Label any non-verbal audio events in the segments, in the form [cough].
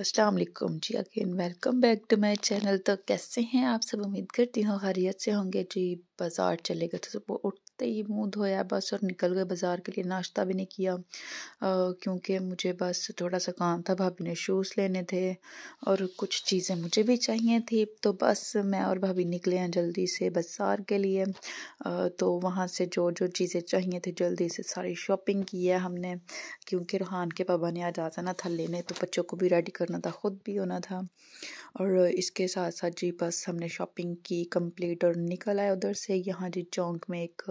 Aslam ji again welcome back to my channel तो कैसे हैं आप सब उम्मीद करती हूँ खैरियत से होंगे जी बाज़ार चले गए थे सुबह उठ तो ये मुँह धोया बस और निकल गए बाज़ार के लिए नाश्ता भी नहीं किया क्योंकि मुझे बस थोड़ा सा काम था भाभी ने शूज़ लेने थे और कुछ चीज़ें मुझे भी चाहिए थी तो बस मैं और भाभी निकले हैं जल्दी से बाज़ार के लिए तो वहाँ से जो जो चीज़ें चाहिए थी जल्दी से सारी शॉपिंग की है हमने क्योंकि रूहान के पापा ने आज आना था लेने तो बच्चों को भी रेडी करना था ख़ुद भी होना था और इसके साथ साथ जी बस हमने शॉपिंग की कंप्लीट और निकल आए उधर से यहाँ जी चौंक में एक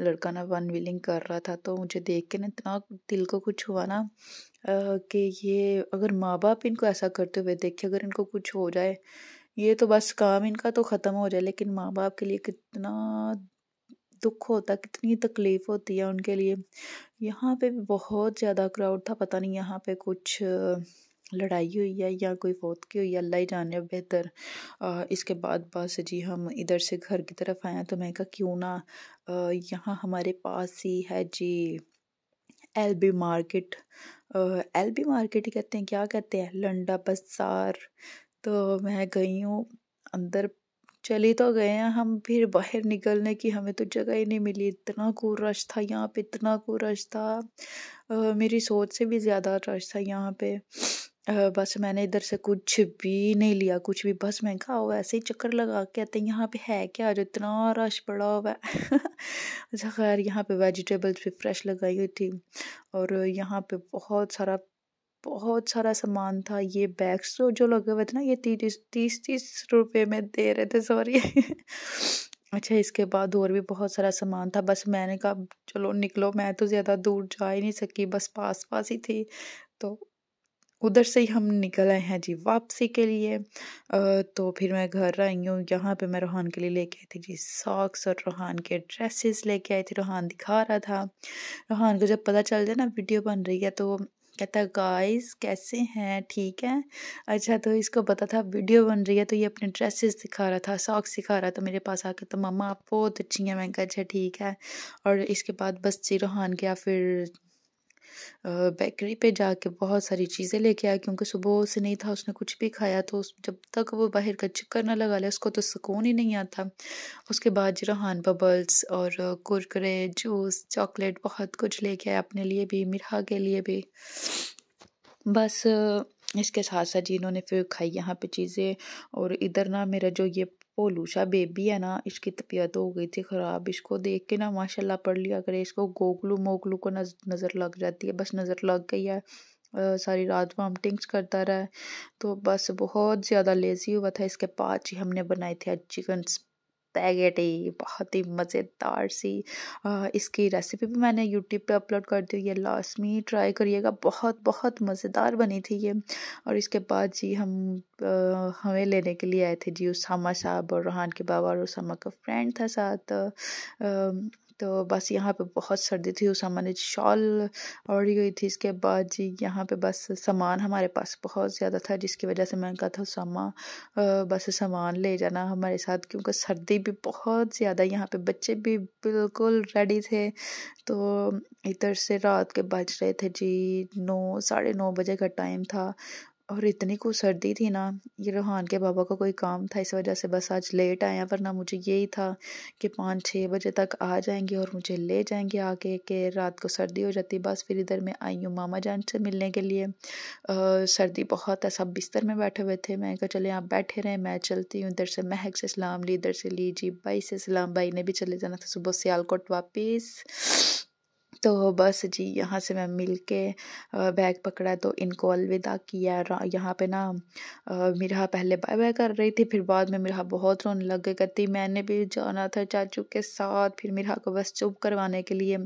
लड़का ना वन व्हीलिंग कर रहा था तो मुझे देख के ना इतना दिल को कुछ हुआ ना कि ये अगर माँ बाप इनको ऐसा करते हुए देखे अगर इनको कुछ हो जाए ये तो बस काम इनका तो ख़त्म हो जाए लेकिन माँ बाप के लिए कितना दुख होता कितनी तकलीफ़ होती है उनके लिए यहाँ पे भी बहुत ज़्यादा क्राउड था पता नहीं यहाँ पे कुछ लड़ाई हुई है या कोई फौत की हुई है अल्लाह ही जाने बेहतर इसके बाद बस जी हम इधर से घर की तरफ आए तो मैं कहा क्यों ना यहाँ हमारे पास ही है जी L B market L B market ही कहते हैं क्या कहते हैं लंडा बाजार तो मैं गई हूँ अंदर चले तो गए हैं हम फिर बाहर निकलने की हमें तो जगह ही नहीं मिली इतना को रश था यहाँ पे इतना को रश था आ, मेरी सोच से भी ज़्यादा रश था यहाँ पे बस मैंने इधर से कुछ भी नहीं लिया, कुछ भी बस मैं कहा ऐसे ही चक्कर लगा के आते हैं यहाँ पे है क्या जो इतना रश पड़ा हुआ है। [laughs] अच्छा ख़ैर यहाँ पे वेजिटेबल्स भी फ्रेश लगाई हुई थी और यहाँ पे बहुत सारा बहुत सारा सामान था ये बैग्स तो जो लगे हुए थे ना ये तीस तीस तीस रुपये में दे रहे थे सॉरी [laughs] अच्छा इसके बाद और भी बहुत सारा सामान था बस मैंने कहा चलो निकलो मैं तो ज़्यादा दूर जा ही नहीं सकी बस पास पास ही थी तो उधर से ही हम निकल आए हैं जी वापसी के लिए तो फिर मैं घर आई हूँ यहाँ पे मैं रोहान के लिए लेके आई थी जी सॉक्स और रोहान के ड्रेसेस लेके आई थी रोहान दिखा रहा था रोहान को जब पता चल जाए ना वीडियो बन रही है तो कहता गाइस कैसे हैं ठीक है अच्छा तो इसको पता था वीडियो बन रही है तो ये अपने ड्रेसेस दिखा रहा था सॉक्स दिखा रहा था तो मेरे पास आके तो मम्मा आप बहुत अच्छी हैं मैं कहा अच्छा ठीक है और इसके बाद बस जी रोहान गया फिर बेकरी पे जाके बहुत सारी चीज़ें लेके आया क्योंकि सुबह से नहीं था उसने कुछ भी खाया तो जब तक वो बाहर का चक्कर ना लगा ले उसको तो सुकून ही नहीं आता उसके बाद जरहान बबल्स और कुरकुरे जूस चॉकलेट बहुत कुछ लेके आया अपने लिए भी मिरहा के लिए भी बस इसके साथ साथ जिन्होंने फिर खाई यहाँ पे चीज़ें और इधर ना मेरा जो ये शाह बेबी है ना इसकी तबीयत हो गई थी ख़राब इसको देख के ना माशाल्लाह पढ़ लिया करे इसको गोगलू मोगलू को नज, नज़र लग जाती है बस नज़र लग गई है आ, सारी रात वॉमटिंग्स करता रहा तो बस बहुत ज़्यादा लेज़ी हुआ था इसके पाँच ही हमने बनाए थे चिकन स्पैगेटी बहुत ही मज़ेदार सी इसकी रेसिपी भी मैंने यूट्यूब पे अपलोड कर दी ये लाजमी ट्राई करिएगा बहुत बहुत मज़ेदार बनी थी ये और इसके बाद जी हम आ, हमें लेने के लिए आए थे जी उसामा साहब और रोहान के बाबा और उसामा का फ्रेंड था साथ आ, तो बस यहाँ पे बहुत सर्दी थी उस मैंने शॉल ओढ़ी हुई थी इसके बाद जी यहाँ पे बस सामान हमारे पास बहुत ज़्यादा था जिसकी वजह से मैंने कहा था सामा बस सामान ले जाना हमारे साथ क्योंकि सर्दी भी बहुत ज़्यादा यहाँ पे बच्चे भी बिल्कुल रेडी थे तो इधर से रात के बज रहे थे जी नौ साढ़े नौ बजे का टाइम था और इतनी को सर्दी थी ना ये रूहान के बाबा का कोई काम था इस वजह से बस आज लेट आया वरना मुझे यही था कि पाँच छः बजे तक आ जाएंगे और मुझे ले जाएंगे आके के रात को सर्दी हो जाती बस फिर इधर मैं आई हूँ मामा जान से मिलने के लिए आ, सर्दी बहुत है सब बिस्तर में बैठे हुए थे मैं कहा चले आप बैठे रहें मैं चलती हूँ इधर से महक से सलाम ली इधर से ली जी बाई से सलाम भाई ने भी चले जाना था सुबह सियालकोट वापिस तो बस जी यहाँ से मैं मिल के बैग पकड़ा तो इनको अलविदा किया यहाँ पे ना मेरा पहले बाय बाय कर रही थी फिर बाद में मेरा बहुत रोन लग गई करती मैंने भी जाना था चाचू के साथ फिर मेरा को बस चुप करवाने के लिए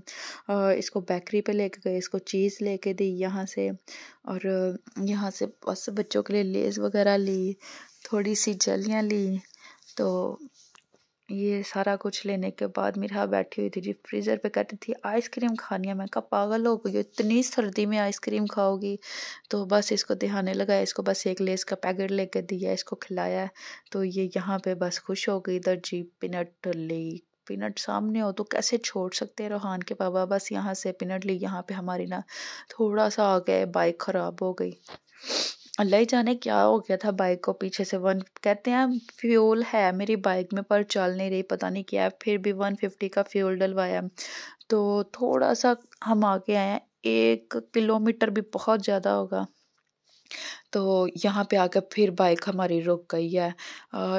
इसको बेकरी पे लेके गए इसको चीज़ लेके दी यहाँ से और यहाँ से बस बच्चों के लिए लेस वगैरह ली थोड़ी सी जलियाँ ली तो ये सारा कुछ लेने के बाद मेरे हाँ बैठी हुई थी जी फ्रीज़र पे कहती थी आइसक्रीम खानी है मैं कहा पागल हो गई इतनी सर्दी में आइसक्रीम खाओगी तो बस इसको दिहाने लगाया इसको बस एक लेस का पैकेट लेके दिया इसको खिलाया तो ये यहाँ पे बस खुश हो गई इधर जी पिनट ली पिनट सामने हो तो कैसे छोड़ सकते हैं रोहान के पापा बस यहाँ से पिनट ली यहाँ पर हमारी ना थोड़ा सा आ गए बाइक ख़राब हो गई अल्लाह जाने क्या हो गया था बाइक को पीछे से वन कहते हैं फ्यूल है मेरी बाइक में पर चल नहीं रही पता नहीं क्या है फिर भी वन फिफ्टी का फ्यूल डलवाया तो थोड़ा सा हम आगे आए हैं एक किलोमीटर भी बहुत ज़्यादा होगा तो यहाँ पे आकर फिर बाइक हमारी रुक गई है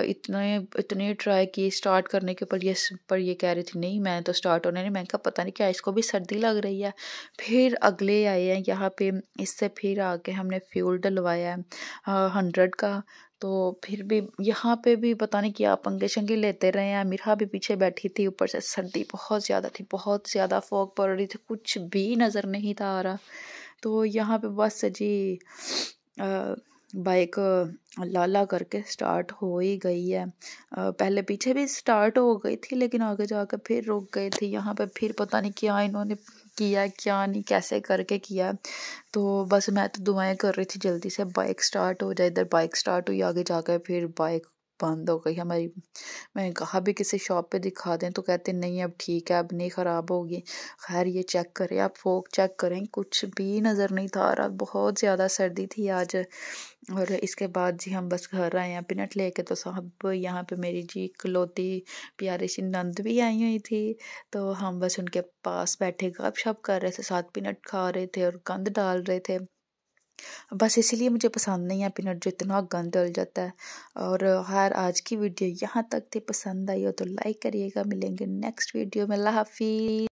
इतने इतने ट्राई की स्टार्ट करने के पर ये पर ये कह रही थी नहीं मैं तो स्टार्ट होने नहीं मैं कहा पता नहीं क्या इसको भी सर्दी लग रही है फिर अगले आए हैं यहाँ पे इससे फिर आके हमने फ्यूल डलवाया है हंड्रेड का तो फिर भी यहाँ पे भी पता नहीं क्या पंगे शंगे लेते रहे हैं मिरा भी पीछे बैठी थी ऊपर से सर्दी बहुत ज़्यादा थी बहुत ज़्यादा फोक पड़ रही थी कुछ भी नज़र नहीं था आ रहा तो यहाँ पे बस जी बाइक लाला करके स्टार्ट हो ही गई है पहले पीछे भी स्टार्ट हो गई थी लेकिन आगे जाकर फिर रुक गई थी यहाँ पे फिर पता नहीं क्या इन्होंने किया क्या नहीं कैसे करके किया तो बस मैं तो दुआएं कर रही थी जल्दी से बाइक स्टार्ट हो जाए इधर बाइक स्टार्ट हुई आगे जाकर फिर बाइक बंद हो गई हमारी मैंने कहा भी किसी शॉप पे दिखा दें तो कहते नहीं अब ठीक है अब नहीं ख़राब होगी खैर ये चेक करें आप फोक चेक करें कुछ भी नज़र नहीं था रहा बहुत ज़्यादा सर्दी थी आज और इसके बाद जी हम बस घर आए हैं पिनट लेके तो साहब यहाँ पे मेरी जी इकलौती प्यारी सी नंद भी आई हुई थी तो हम बस उनके पास बैठे गप शप कर रहे थे साथ पिनट खा रहे थे और गंद डाल रहे थे बस इसीलिए मुझे पसंद नहीं है पीनट जो इतना गंद डल जाता है और हर आज की वीडियो यहाँ तक थी पसंद आई हो तो लाइक करिएगा मिलेंगे नेक्स्ट वीडियो में अल्लाह हाफिज़